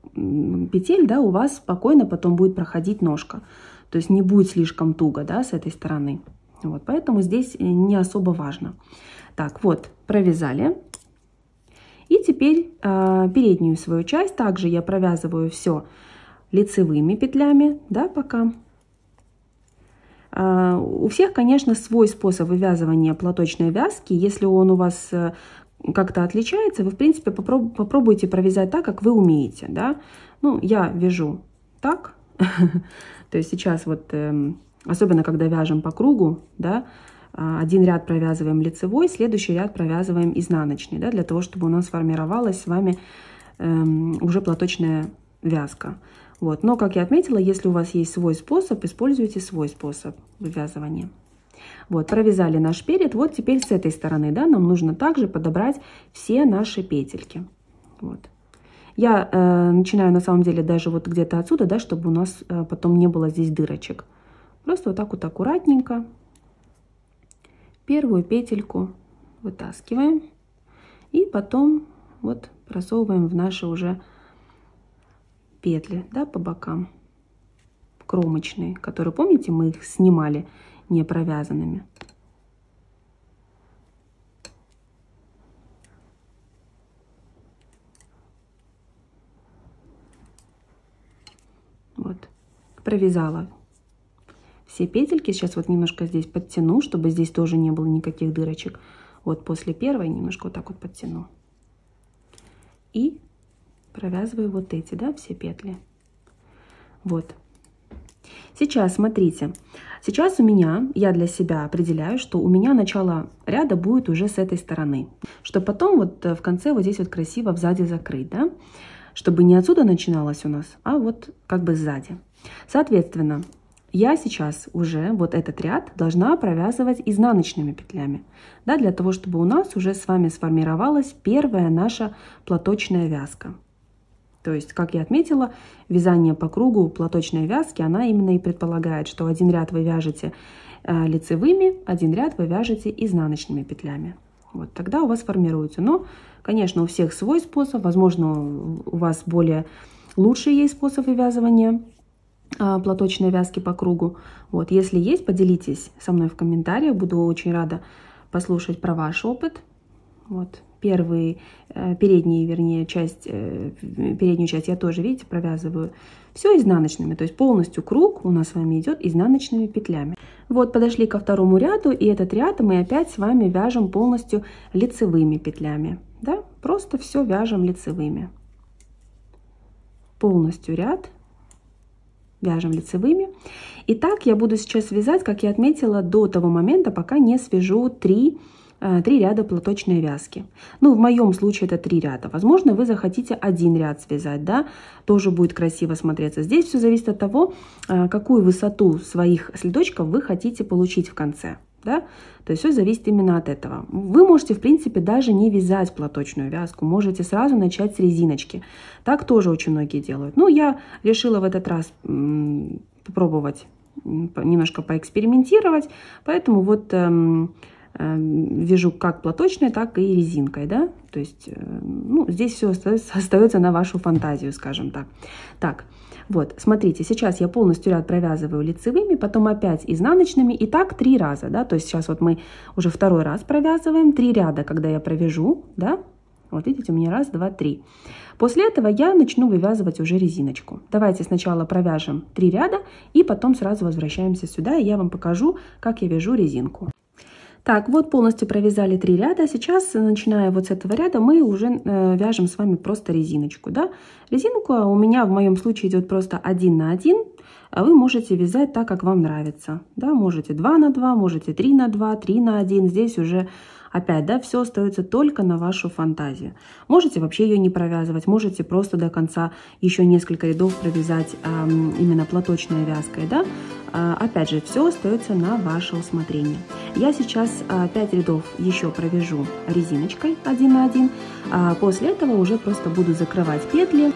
петель, да, у вас спокойно потом будет проходить ножка. То есть не будет слишком туго, да, с этой стороны. Вот, поэтому здесь э, не особо важно. Так, вот, провязали. И теперь э, переднюю свою часть также я провязываю все лицевыми петлями, да, пока. Э, у всех, конечно, свой способ вывязывания платочной вязки. Если он у вас э, как-то отличается, вы, в принципе, попробуйте провязать так, как вы умеете, да. Ну, я вяжу так, То есть сейчас вот, эм, особенно когда вяжем по кругу, да, а, один ряд провязываем лицевой, следующий ряд провязываем изнаночный, да, для того, чтобы у нас сформировалась с вами эм, уже платочная вязка. Вот. Но, как я отметила, если у вас есть свой способ, используйте свой способ вывязывания. Вот, провязали наш перед. Вот теперь с этой стороны, да, нам нужно также подобрать все наши петельки. Вот. Я э, начинаю на самом деле даже вот где-то отсюда, да, чтобы у нас э, потом не было здесь дырочек. Просто вот так вот аккуратненько первую петельку вытаскиваем и потом вот просовываем в наши уже петли, да, по бокам кромочные, которые, помните, мы их снимали не провязанными. провязала все петельки. Сейчас вот немножко здесь подтяну, чтобы здесь тоже не было никаких дырочек. Вот после первой немножко вот так вот подтяну. И провязываю вот эти, да, все петли. Вот. Сейчас, смотрите, сейчас у меня, я для себя определяю, что у меня начало ряда будет уже с этой стороны, что потом вот э, в конце вот здесь вот красиво сзади закрыть, да, чтобы не отсюда начиналось у нас, а вот как бы сзади. Соответственно, я сейчас уже вот этот ряд должна провязывать изнаночными петлями, да, для того, чтобы у нас уже с вами сформировалась первая наша платочная вязка. То есть, как я отметила, вязание по кругу платочной вязки, она именно и предполагает, что один ряд вы вяжете э, лицевыми, один ряд вы вяжете изнаночными петлями. Вот, тогда у вас формируется. Но, конечно, у всех свой способ, возможно, у вас более лучший есть способ вывязывания а, платочной вязки по кругу. Вот, если есть, поделитесь со мной в комментариях, буду очень рада послушать про ваш опыт. Вот, первые, э, передние, вернее, часть, э, переднюю часть я тоже, видите, провязываю все изнаночными, то есть полностью круг у нас с вами идет изнаночными петлями. Вот, подошли ко второму ряду, и этот ряд мы опять с вами вяжем полностью лицевыми петлями, да, просто все вяжем лицевыми. Полностью ряд вяжем лицевыми. Итак, я буду сейчас вязать, как я отметила, до того момента, пока не свяжу 3 Э, три ряда платочной вязки. Ну, в моем случае это три ряда. Возможно, вы захотите один ряд связать, да, тоже будет красиво смотреться. Здесь все зависит от того, э, какую высоту своих следочков вы хотите получить в конце. Да? То есть все зависит именно от этого. Вы можете, в принципе, даже не вязать платочную вязку, можете сразу начать с резиночки. Так тоже очень многие делают. Ну, я решила в этот раз попробовать немножко поэкспериментировать, поэтому вот эм, Эм, вяжу как платочной, так и резинкой, да, то есть, э, ну, здесь все остается, остается на вашу фантазию, скажем так. Так, вот, смотрите, сейчас я полностью ряд провязываю лицевыми, потом опять изнаночными, и так три раза, да, то есть сейчас вот мы уже второй раз провязываем, три ряда, когда я провяжу, да, вот видите, у меня раз, два, три. После этого я начну вывязывать уже резиночку. Давайте сначала провяжем три ряда, и потом сразу возвращаемся сюда, и я вам покажу, как я вяжу резинку. Так, вот полностью провязали три ряда. Сейчас, начиная вот с этого ряда, мы уже э, вяжем с вами просто резиночку. Да? Резинку а, у меня в моем случае идет просто один на один. А вы можете вязать так, как вам нравится. Да? Можете 2 на 2, можете 3 на 2, 3 на 1. Здесь уже Опять, да, все остается только на вашу фантазию. Можете вообще ее не провязывать, можете просто до конца еще несколько рядов провязать э, именно платочной вязкой, да. Э, опять же, все остается на ваше усмотрение. Я сейчас э, а, 5 рядов еще провяжу резиночкой 1 на 1. Э, а, после этого уже просто буду закрывать петли.